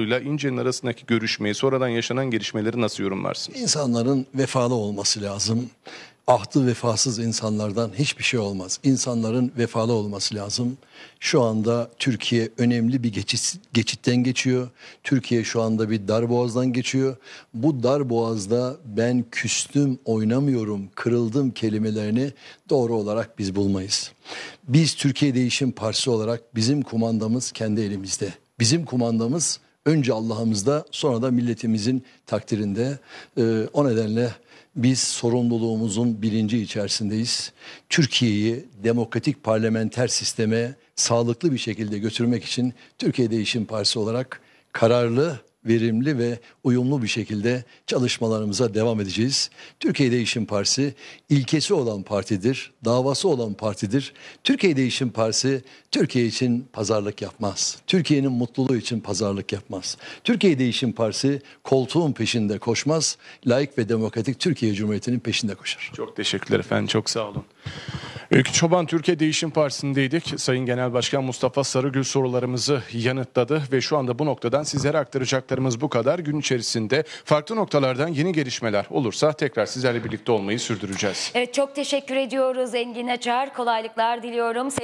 ile İnce'nin arasındaki görüşmeyi, sonradan yaşanan gelişmeleri nasıl yorumlarsınız? İnsanların vefalı olması lazım. Ahtı vefasız insanlardan hiçbir şey olmaz. İnsanların vefalı olması lazım. Şu anda Türkiye önemli bir geçit, geçitten geçiyor. Türkiye şu anda bir dar boğazdan geçiyor. Bu dar boğazda ben küstüm, oynamıyorum, kırıldım kelimelerini doğru olarak biz bulmayız. Biz Türkiye Değişim Partisi olarak bizim kumandamız kendi elimizde. Bizim kumandamız Önce Allah'ımızda sonra da milletimizin takdirinde. E, o nedenle biz sorumluluğumuzun bilinci içerisindeyiz. Türkiye'yi demokratik parlamenter sisteme sağlıklı bir şekilde götürmek için Türkiye Değişim Partisi olarak kararlı verimli ve uyumlu bir şekilde çalışmalarımıza devam edeceğiz. Türkiye Değişim Partisi ilkesi olan partidir, davası olan partidir. Türkiye Değişim Partisi Türkiye için pazarlık yapmaz. Türkiye'nin mutluluğu için pazarlık yapmaz. Türkiye Değişim Partisi koltuğun peşinde koşmaz. Laik ve demokratik Türkiye Cumhuriyeti'nin peşinde koşar. Çok teşekkürler efendim. Çok sağ olun. Çoban Türkiye Değişim Partisi'ndeydik. Sayın Genel Başkan Mustafa Sarıgül sorularımızı yanıtladı ve şu anda bu noktadan sizlere aktaracaklarımız bu kadar. Gün içerisinde farklı noktalardan yeni gelişmeler olursa tekrar sizlerle birlikte olmayı sürdüreceğiz. Evet çok teşekkür ediyoruz Engin Açar. Kolaylıklar diliyorum. Sevgili